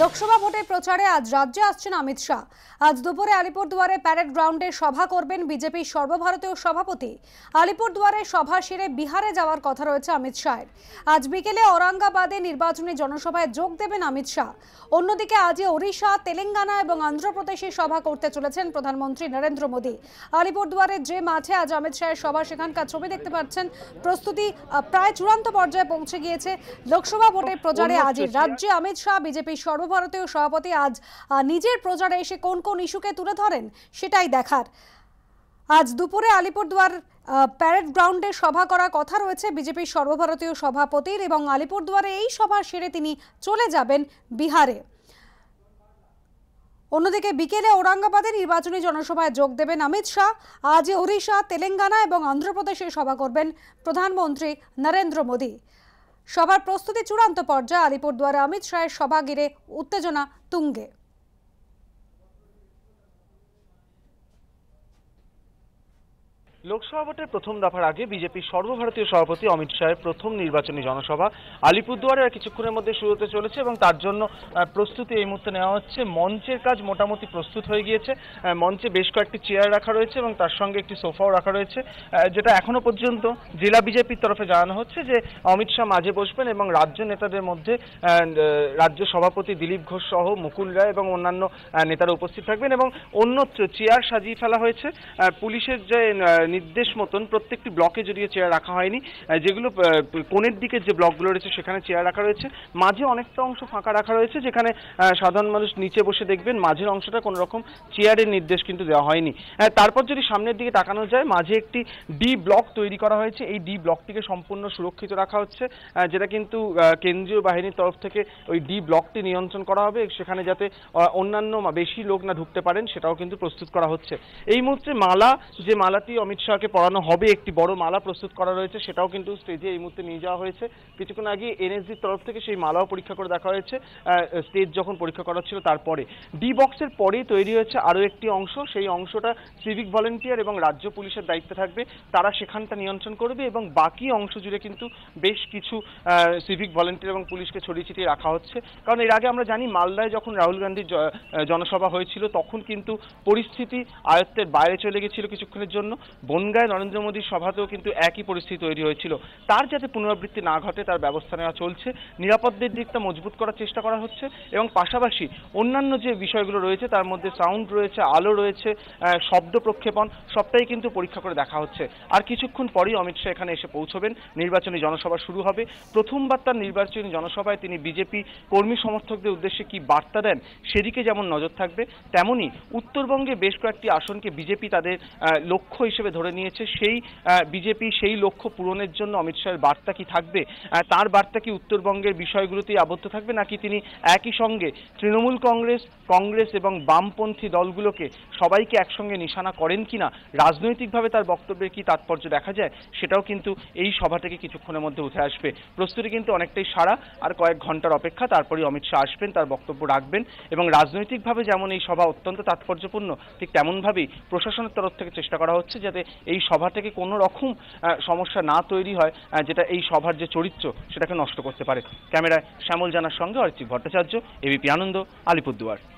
লোকসভা ভোটের প্রচারে আজ রাজ্যে আসছেন অমিত শাহ আজ দুপুরে আলিপুরদুয়ারে প্যারেড গ্রাউন্ডে সভা করবেন বিজেপির সর্বভারতীয় সভাপতি আলিপুরদুয়ারে সভা সেরে বিহারে যাওয়ার কথা রয়েছে অমিত শাহের আজ বিকেলে ঔরঙ্গাবাদে নির্বাচনী জনসভায় যোগ দেবেন অমিত শাহ অন্যদিকে আজই ওড়িশা তেলেঙ্গানা এবং অন্ধ্রপ্রদেশে সভা করতে চলেছেন প্রধানমন্ত্রী নরেন্দ্র মোদী আলিপুরদুয়ারের যে মাঠে আজ অমিত শাহের সভা সেখানকার ছবি দেখতে পাচ্ছেন প্রস্তুতি প্রায় চূড়ান্ত পর্যায়ে পৌঁছে গিয়েছে লোকসভা ভোটের প্রচারে আজ রাজ্যে অমিত শাহ বিজেপির সর্ব সর্বভারতীয় সভাপতি আজ নিজের প্রচারে এসে কোন কোন ইস্যুকে তুলে ধরেন সেটাই দেখার আজ দুপুরে আলিপুরদুয়ার প্যারেড গ্রাউন্ডে সভা করার কথা রয়েছে বিজেপির সর্বভারতীয় সভাপতির এবং আলিপুরদুয়ারে এই সভা সেরে তিনি চলে যাবেন বিহারে অন্যদিকে বিকেলে ঔরঙ্গাবাদে নির্বাচনী জনসভায় যোগ দেবেন অমিত শাহ আজ ওড়িশা তেলেঙ্গানা এবং অন্ধ্রপ্রদেশে সভা করবেন প্রধানমন্ত্রী নরেন্দ্র মোদী সভার প্রস্তুতি চূড়ান্ত পর্যায়ে আলিপুরদুয়ারে অমিত শাহের সভা ঘিরে উত্তেজনা তুঙ্গে লোকসভা ভোটের প্রথম দফার আগে বিজেপির সর্বভারতীয় সভাপতি অমিত শাহের প্রথম নির্বাচনী জনসভা আলিপুরদুয়ারে আর কিছুক্ষণের মধ্যে শুরু হতে চলেছে এবং তার জন্য প্রস্তুতি এই মুহূর্তে নেওয়া হচ্ছে মঞ্চের কাজ মোটামুটি প্রস্তুত হয়ে গিয়েছে মঞ্চে বেশ কয়েকটি চেয়ার রাখা রয়েছে এবং তার সঙ্গে একটি সোফাও রাখা রয়েছে যেটা এখনো পর্যন্ত জেলা বিজেপির তরফে জানানো হচ্ছে যে অমিত শাহ মাঝে বসবেন এবং রাজ্য নেতাদের মধ্যে রাজ্য সভাপতি দিলীপ ঘোষ সহ মুকুল রায় এবং অন্যান্য নেতারা উপস্থিত থাকবেন এবং অন্যত্র চেয়ার সাজিয়ে ফেলা হয়েছে পুলিশের যে নির্দেশ মতন প্রত্যেকটি ব্লকে যদিও চেয়ার রাখা হয়নি যেগুলো কোণের দিকে যে ব্লকগুলো রয়েছে সেখানে চেয়ার রাখা রয়েছে মাঝে অনেকটা অংশ ফাঁকা রাখা রয়েছে যেখানে সাধারণ মানুষ নিচে বসে দেখবেন মাঝের অংশটা কোনো রকম চেয়ারের নির্দেশ কিন্তু দেওয়া হয়নি তারপর যদি সামনের দিকে তাকানো যায় মাঝে একটি ডি ব্লক তৈরি করা হয়েছে এই ডি ব্লকটিকে সম্পূর্ণ সুরক্ষিত রাখা হচ্ছে যেটা কিন্তু কেন্দ্রীয় বাহিনীর তরফ থেকে ওই ডি ব্লকটি নিয়ন্ত্রণ করা হবে সেখানে যাতে অন্যান্য বেশি লোক না ঢুকতে পারেন সেটাও কিন্তু প্রস্তুত করা হচ্ছে এই মুহূর্তে মালা যে মালাটি অমিত উৎসাহকে পড়ানো হবে একটি বড় মালা প্রস্তুত করা রয়েছে সেটাও কিন্তু স্টেজে এই মুহূর্তে নিয়ে যাওয়া হয়েছে কিছুক্ষণ আগে এনএসজির তরফ থেকে সেই মালাও পরীক্ষা করে দেখা হয়েছে স্টেজ যখন পরীক্ষা করা ছিল তারপরে ডি বক্সের পরেই তৈরি হয়েছে আরও একটি অংশ সেই অংশটা সিভিক ভলেন্টিয়ার এবং রাজ্য পুলিশের দায়িত্বে থাকবে তারা সেখানটা নিয়ন্ত্রণ করবে এবং বাকি অংশ জুড়ে কিন্তু বেশ কিছু সিভিক ভলেন্টিয়ার এবং পুলিশকে ছড়িয়ে ছিটিয়ে রাখা হচ্ছে কারণ এর আগে আমরা জানি মালদায় যখন রাহুল গান্ধীর জনসভা হয়েছিল তখন কিন্তু পরিস্থিতি আয়ত্তের বাইরে চলে গেছিল কিছুক্ষণের জন্য বনগায় নরেন্দ্র মোদীর সভাতেও কিন্তু একই পরিস্থিতি তৈরি হয়েছিল তার যাতে পুনরাবৃত্তি না ঘটে তার ব্যবস্থা নেওয়া চলছে নিরাপত্তার দিকটা মজবুত করার চেষ্টা করা হচ্ছে এবং পাশাপাশি অন্যান্য যে বিষয়গুলো রয়েছে তার মধ্যে সাউন্ড রয়েছে আলো রয়েছে শব্দ প্রক্ষেপণ সবটাই কিন্তু পরীক্ষা করে দেখা হচ্ছে আর কিছুক্ষণ পরই অমিত শাহ এখানে এসে পৌঁছবেন নির্বাচনী জনসভা শুরু হবে প্রথমবার তার নির্বাচনী জনসভায় তিনি বিজেপি কর্মী সমর্থকদের উদ্দেশ্যে কি বার্তা দেন সেদিকে যেমন নজর থাকবে তেমনই উত্তরবঙ্গে বেশ কয়েকটি আসনকে বিজেপি তাদের লক্ষ্য হিসেবে ধরে ধরে নিয়েছে সেই বিজেপি সেই লক্ষ্য পূরণের জন্য অমিত শাহের বার্তা কি থাকবে তার বার্তা কি উত্তরবঙ্গের বিষয়গুলোতেই আবদ্ধ থাকবে নাকি তিনি একই সঙ্গে তৃণমূল কংগ্রেস কংগ্রেস এবং বামপন্থী দলগুলোকে সবাইকে একসঙ্গে নিশানা করেন কিনা রাজনৈতিকভাবে তার বক্তব্যের কি তাৎপর্য দেখা যায় সেটাও কিন্তু এই সভা থেকে কিছুক্ষণের মধ্যে উঠে আসবে প্রস্তুতি কিন্তু অনেকটাই সারা আর কয়েক ঘন্টার অপেক্ষা তারপরেই অমিত শাহ আসবেন তার বক্তব্য রাখবেন এবং রাজনৈতিকভাবে যেমন এই সভা অত্যন্ত তাৎপর্যপূর্ণ ঠিক তেমনভাবেই প্রশাসনের তরফ থেকে চেষ্টা করা হচ্ছে যাতে এই সভা থেকে কোনো রকম সমস্যা না তৈরি হয় যেটা এই সভার যে চরিত্র সেটাকে নষ্ট করতে পারে ক্যামেরায় শ্যামল জানার সঙ্গে অরিচিত ভট্টাচার্য এবিপি আনন্দ আলিপুরদুয়ার